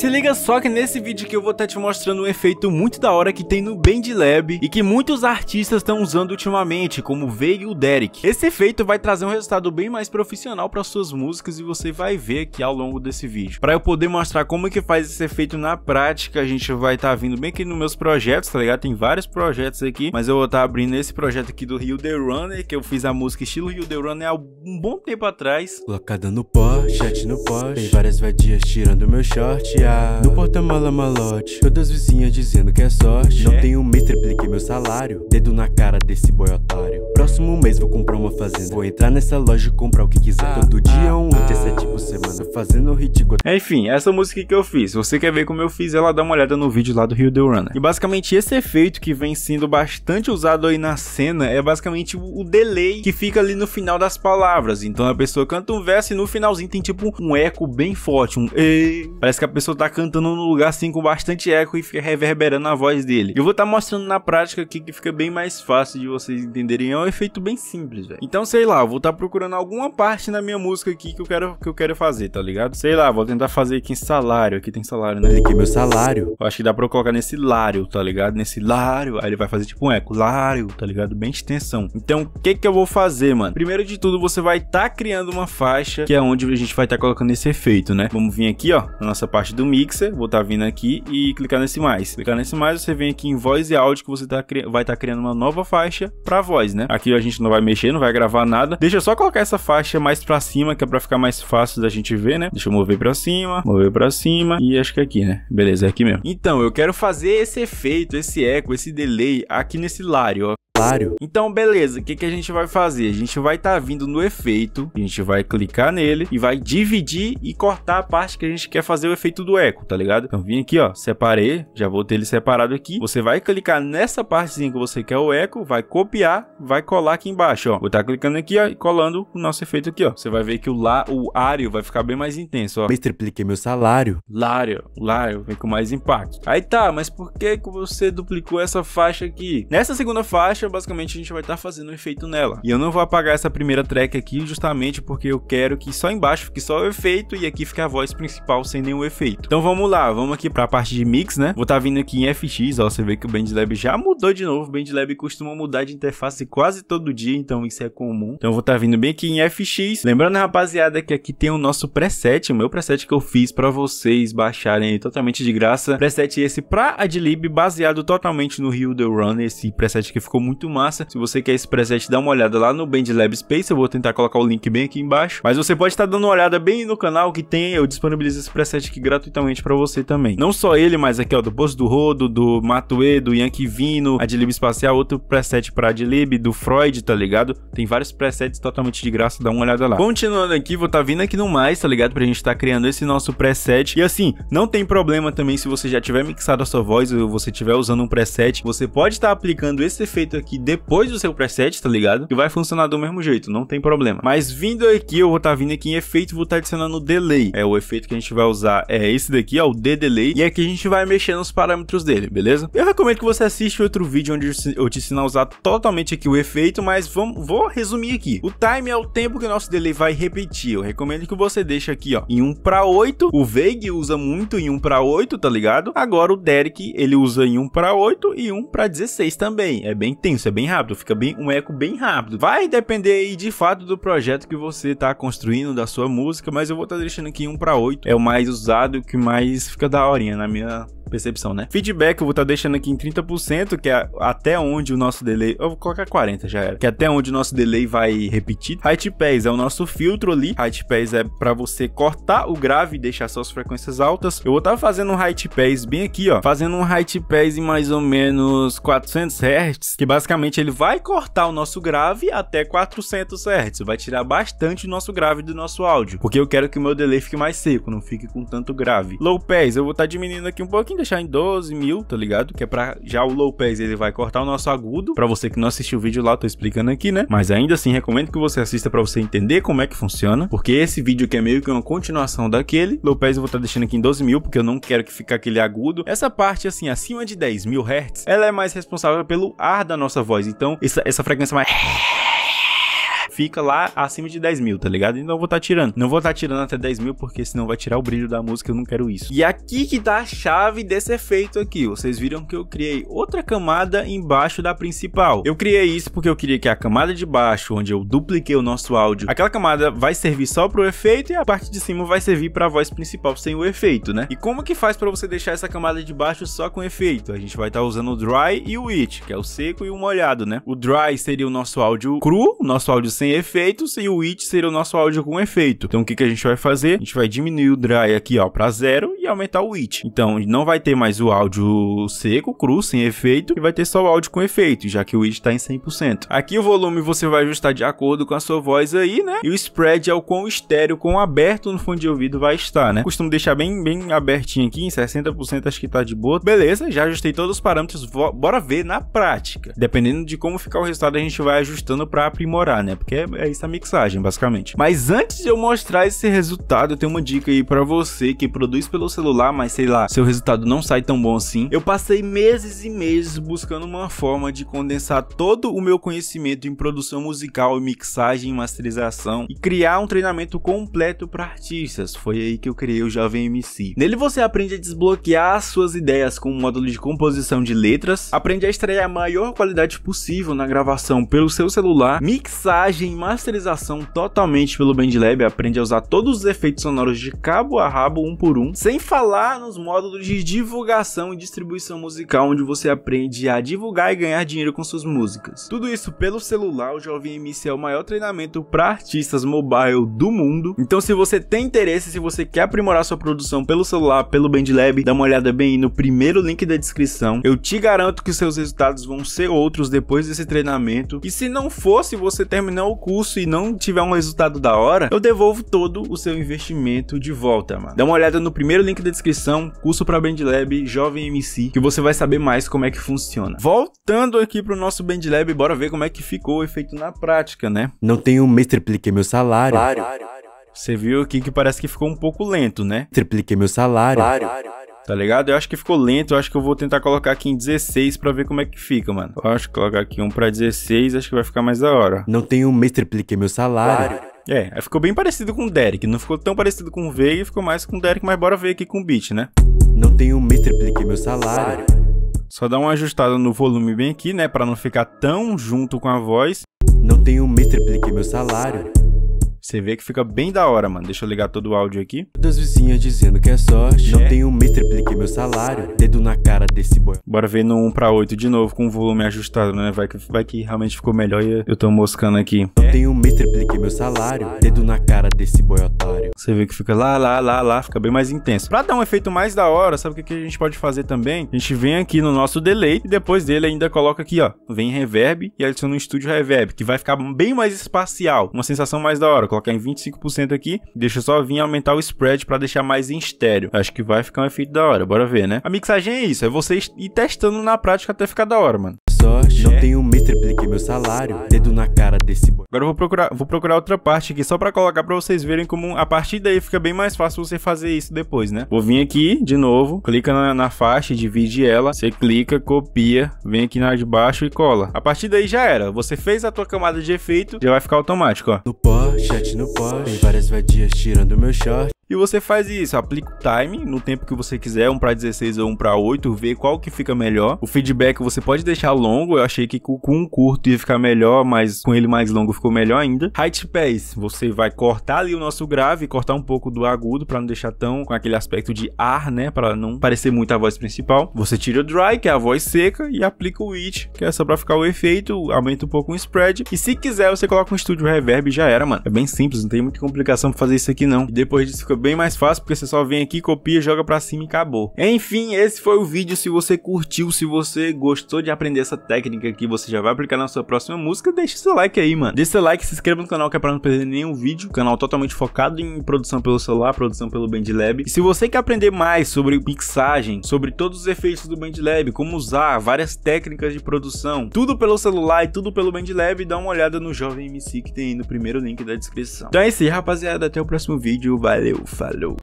Se liga só que nesse vídeo que eu vou estar tá te mostrando um efeito muito da hora que tem no Band Lab e que muitos artistas estão usando ultimamente, como o e o Derek. Esse efeito vai trazer um resultado bem mais profissional para suas músicas e você vai ver aqui ao longo desse vídeo. Para eu poder mostrar como é que faz esse efeito na prática, a gente vai estar tá vindo bem aqui nos meus projetos, tá ligado? Tem vários projetos aqui, mas eu vou estar tá abrindo esse projeto aqui do Rio The Runner, que eu fiz a música estilo Rio The Runner há um bom tempo atrás. Colocada no pó, chat no pó, tem várias vadias tirando meu short, olhar No porta-mala malote Todas vizinhas dizendo que é sorte Não é. tenho mês, tripliquei meu salário Dedo na cara desse boi otário Próximo mês vou comprar uma fazenda Vou entrar nessa loja e comprar o que quiser ah, Todo dia ah, um hit, ah. esse é tipo semana Fazendo hit é, Enfim, essa música que eu fiz Você quer ver como eu fiz ela, dá uma olhada no vídeo lá do Rio The Runner E basicamente esse efeito que vem sendo bastante usado aí na cena É basicamente o delay que fica ali no final das palavras Então a pessoa canta um verso e no finalzinho tem tipo um eco bem forte Um e... Parece que a pessoa tá tá cantando num lugar assim com bastante eco e fica reverberando a voz dele. Eu vou estar tá mostrando na prática aqui que fica bem mais fácil de vocês entenderem. É um efeito bem simples, velho. Então, sei lá, vou estar tá procurando alguma parte na minha música aqui que eu quero que eu quero fazer, tá ligado? Sei lá, vou tentar fazer aqui em salário. Aqui tem salário, né? Aqui é meu salário. Eu acho que dá pra eu colocar nesse lário, tá ligado? Nesse lário. Aí ele vai fazer tipo um eco. Lário, tá ligado? Bem extensão. Então, o que que eu vou fazer, mano? Primeiro de tudo, você vai estar tá criando uma faixa que é onde a gente vai estar tá colocando esse efeito, né? Vamos vir aqui, ó, na nossa parte do mixer, vou estar tá vindo aqui e clicar nesse mais. Clicar nesse mais, você vem aqui em voz e áudio que você tá, vai estar tá criando uma nova faixa para voz, né? Aqui a gente não vai mexer, não vai gravar nada. Deixa eu só colocar essa faixa mais para cima, que é para ficar mais fácil da gente ver, né? Deixa eu mover para cima, mover para cima e acho que é aqui, né? Beleza, é aqui mesmo. Então, eu quero fazer esse efeito, esse eco, esse delay aqui nesse lário, ó. Então, beleza, o que, que a gente vai fazer? A gente vai estar tá vindo no efeito, a gente vai clicar nele e vai dividir e cortar a parte que a gente quer fazer o efeito do eco, tá ligado? Então, vim aqui, ó, separei, já vou ter ele separado aqui. Você vai clicar nessa partezinha que você quer o eco, vai copiar, vai colar aqui embaixo, ó. Vou estar tá clicando aqui, ó, e colando o nosso efeito aqui, ó. Você vai ver que o lá, o ário vai ficar bem mais intenso, ó. Mas tripliquei meu salário. Lário, lário, vem com mais impacto. Aí tá, mas por que que você duplicou essa faixa aqui? Nessa segunda faixa, basicamente a gente vai estar tá fazendo um efeito nela. E eu não vou apagar essa primeira track aqui justamente porque eu quero que só embaixo fique só o efeito e aqui fique a voz principal sem nenhum efeito. Então vamos lá, vamos aqui para a parte de mix, né? Vou estar tá vindo aqui em FX, ó, você vê que o Bandlab já mudou de novo. O Bandlab costuma mudar de interface quase todo dia, então isso é comum. Então vou estar tá vindo bem aqui em FX. Lembrando, rapaziada, que aqui tem o nosso preset, o meu preset que eu fiz para vocês baixarem totalmente de graça. Preset esse para Adlib, baseado totalmente no Rio The Run, esse preset que ficou muito muito massa. Se você quer esse preset, dá uma olhada lá no Bandlab Space. Eu vou tentar colocar o link bem aqui embaixo. Mas você pode estar tá dando uma olhada bem no canal que tem. Eu disponibilizo esse preset aqui gratuitamente para você também. Não só ele, mas aqui ó, do Poço do Rodo, do Matue, do Yankee Vino, Adlib Espacial, outro preset para Adlib, do Freud, tá ligado? Tem vários presets totalmente de graça, dá uma olhada lá. Continuando aqui, vou estar tá vindo aqui no mais, tá ligado? Pra gente estar tá criando esse nosso preset. E assim, não tem problema também se você já tiver mixado a sua voz ou você estiver usando um preset, você pode estar tá aplicando esse efeito aqui aqui depois do seu preset, tá ligado? Que vai funcionar do mesmo jeito, não tem problema. Mas vindo aqui, eu vou estar tá vindo aqui em efeito, vou estar tá adicionando o delay. É o efeito que a gente vai usar é esse daqui, ó, o D delay, e aqui a gente vai mexer nos parâmetros dele, beleza? Eu recomendo que você assista outro vídeo onde eu te ensino a usar totalmente aqui o efeito, mas vamos, vou resumir aqui. O time é o tempo que o nosso delay vai repetir. Eu recomendo que você deixe aqui, ó, em 1 para 8. O Veig usa muito em 1 para 8, tá ligado? Agora o Derek, ele usa em 1 para 8 e 1 para 16 também. É bem tempo intenso, assim, é bem rápido, fica bem um eco bem rápido. Vai depender aí de fato do projeto que você tá construindo, da sua música, mas eu vou estar tá deixando aqui um para oito. É o mais usado, o que mais fica da horinha na minha percepção, né? Feedback eu vou estar tá deixando aqui em 30%, que é até onde o nosso delay... Eu vou colocar 40, já era. Que é até onde o nosso delay vai repetir. Height Pass é o nosso filtro ali. Height Pass é para você cortar o grave e deixar só as frequências altas. Eu vou estar tá fazendo um Height Pass bem aqui, ó. Fazendo um Height Pass em mais ou menos 400 Hz, que basicamente ele vai cortar o nosso grave até 400 Hz. Vai tirar bastante o nosso grave do nosso áudio, porque eu quero que o meu delay fique mais seco, não fique com tanto grave. Low Pass, eu vou estar tá diminuindo aqui um pouquinho deixar em 12 mil, tá ligado? Que é pra já o low pass ele vai cortar o nosso agudo. Pra você que não assistiu o vídeo lá, eu tô explicando aqui, né? Mas ainda assim, recomendo que você assista pra você entender como é que funciona. Porque esse vídeo aqui é meio que uma continuação daquele. Low pass eu vou estar tá deixando aqui em 12 mil, porque eu não quero que fique aquele agudo. Essa parte, assim, acima de 10 mil hertz, ela é mais responsável pelo ar da nossa voz. Então, essa, essa frequência mais fica lá acima de 10 mil, tá ligado? Então eu vou estar tá tirando. Não vou estar tá tirando até 10 mil, porque senão vai tirar o brilho da música, eu não quero isso. E aqui que tá a chave desse efeito aqui. Vocês viram que eu criei outra camada embaixo da principal. Eu criei isso porque eu queria que a camada de baixo, onde eu dupliquei o nosso áudio, aquela camada vai servir só pro efeito e a parte de cima vai servir para a voz principal sem o efeito, né? E como que faz para você deixar essa camada de baixo só com efeito? A gente vai estar tá usando o dry e o wet, que é o seco e o molhado, né? O dry seria o nosso áudio cru, o nosso áudio sem efeitos e o It seria o nosso áudio com efeito. Então o que, que a gente vai fazer? A gente vai diminuir o dry aqui ó para zero e aumentar o It. Então não vai ter mais o áudio seco, cru, sem efeito e vai ter só o áudio com efeito, já que o It está em 100%. Aqui o volume você vai ajustar de acordo com a sua voz aí, né? E o spread é o quão estéreo, quão aberto no fundo de ouvido vai estar, né? Costumo deixar bem, bem abertinho aqui, em 60% acho que tá de boa. Beleza, já ajustei todos os parâmetros, bora ver na prática. Dependendo de como ficar o resultado, a gente vai ajustando para aprimorar, né? Porque que é, é, essa mixagem, basicamente. Mas antes de eu mostrar esse resultado, eu tenho uma dica aí para você que produz pelo celular, mas sei lá, seu resultado não sai tão bom assim. Eu passei meses e meses buscando uma forma de condensar todo o meu conhecimento em produção musical e mixagem masterização e criar um treinamento completo para artistas. Foi aí que eu criei o Jovem MC. Nele você aprende a desbloquear suas ideias com um módulo de composição de letras, aprende a extrair a maior qualidade possível na gravação pelo seu celular, mixagem mixagem e masterização totalmente pelo BandLab, aprende a usar todos os efeitos sonoros de cabo a rabo um por um, sem falar nos módulos de divulgação e distribuição musical onde você aprende a divulgar e ganhar dinheiro com suas músicas. Tudo isso pelo celular, o Jovem MC é o maior treinamento para artistas mobile do mundo. Então se você tem interesse, se você quer aprimorar sua produção pelo celular, pelo BandLab, dá uma olhada bem no primeiro link da descrição. Eu te garanto que seus resultados vão ser outros depois desse treinamento. E se não fosse, você terminou o curso e não tiver um resultado da hora, eu devolvo todo o seu investimento de volta, mano. Dá uma olhada no primeiro link da descrição, curso para BandLab Jovem MC, que você vai saber mais como é que funciona. Voltando aqui pro nosso BandLab, bora ver como é que ficou o efeito na prática, né? Não tenho um mês tripliquei meu salário. Você viu aqui que parece que ficou um pouco lento, né? Tripliquei meu salário. Claro tá ligado? Eu acho que ficou lento, eu acho que eu vou tentar colocar aqui em 16 pra ver como é que fica, mano. Eu acho que colocar aqui um pra 16, acho que vai ficar mais da hora. Não tenho mês, tripliquei meu salário. Claro. É, ficou bem parecido com o Derek, não ficou tão parecido com o Veio ficou mais com o Derek, mas bora ver aqui com o beat, né? Não tenho mês, tripliquei meu salário. Só dá uma ajustada no volume bem aqui, né, pra não ficar tão junto com a voz. Não tenho mês, tripliquei meu salário. Você vê que fica bem da hora, mano. Deixa eu ligar todo o áudio aqui. Das vizinhas dizendo que é sorte. Não é. tenho mês, tripliquei meu salário. Dedo na cara desse boy. Bora ver no 1 pra 8 de novo, com o volume ajustado, né? Vai que, vai que realmente ficou melhor e eu tô moscando aqui. Não é. tenho mês, tripliquei meu salário. Dedo na cara desse boy otário. Você vê que fica lá, lá, lá, lá. Fica bem mais intenso. Pra dar um efeito mais da hora, sabe o que, que a gente pode fazer também? A gente vem aqui no nosso delay e depois dele ainda coloca aqui, ó. Vem reverb e adiciona um estúdio reverb, que vai ficar bem mais espacial. Uma sensação mais da hora colocar em 25% aqui. Deixa eu só vir aumentar o spread para deixar mais em estéreo. Acho que vai ficar um efeito da hora. Bora ver, né? A mixagem é isso. É vocês ir testando na prática até ficar da hora, mano. Sorte, não é. tem um meu salário. Dedo na cara desse boy. Agora eu vou procurar, vou procurar outra parte aqui só pra colocar pra vocês verem como a partir daí fica bem mais fácil você fazer isso depois, né? Vou vir aqui de novo, clica na, na faixa, divide ela, você clica, copia, vem aqui na de baixo e cola. A partir daí já era. Você fez a tua camada de efeito, já vai ficar automático, ó. No pó, chat no pó, tem várias vadias tirando meu short. E você faz isso, aplica o time no tempo que você quiser, um para 16 ou um para 8, vê qual que fica melhor. O feedback você pode deixar longo, eu achei que com um curto ia ficar melhor, mas com ele mais longo ficou melhor ainda. Height pace, você vai cortar ali o nosso grave, cortar um pouco do agudo para não deixar tão com aquele aspecto de ar, né, para não parecer muito a voz principal. Você tira o dry, que é a voz seca, e aplica o it, que é só para ficar o efeito, aumenta um pouco o spread. E se quiser, você coloca um estúdio reverb e já era, mano. É bem simples, não tem muita complicação pra fazer isso aqui não. E depois disso fica bem mais fácil, porque você só vem aqui, copia, joga pra cima e acabou. Enfim, esse foi o vídeo. Se você curtiu, se você gostou de aprender essa técnica que você já vai aplicar na sua próxima música, deixa seu like aí, mano. Deixa seu like, se inscreva no canal que é pra não perder nenhum vídeo. Canal totalmente focado em produção pelo celular, produção pelo BandLab. E se você quer aprender mais sobre mixagem, sobre todos os efeitos do BandLab, como usar, várias técnicas de produção, tudo pelo celular e tudo pelo BandLab, dá uma olhada no Jovem MC que tem aí no primeiro link da descrição. Então é isso aí, rapaziada. Até o próximo vídeo. Valeu! Falou.